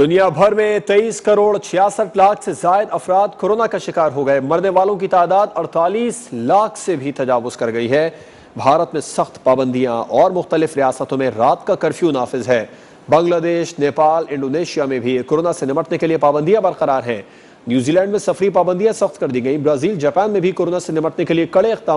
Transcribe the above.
दुनिया भर में तेईस करोड़ छियासठ लाख से जायद अफराद कोरोना का शिकार हो गए मरने वालों की तादाद अड़तालीस लाख से भी तजावज कर गई है भारत में सख्त पाबंदियां और मुख्तलिफ रियासतों में रात का कर्फ्यू नाफिज है बांग्लादेश नेपाल इंडोनेशिया में भी कोरोना से निपटने के लिए पाबंदियां बरकरार हैं न्यूजीलैंड में सफरी पाबंदियां सख्त कर दी गई ब्राजील जापान में भी कोरोना से निपटने के लिए कड़े इकदाम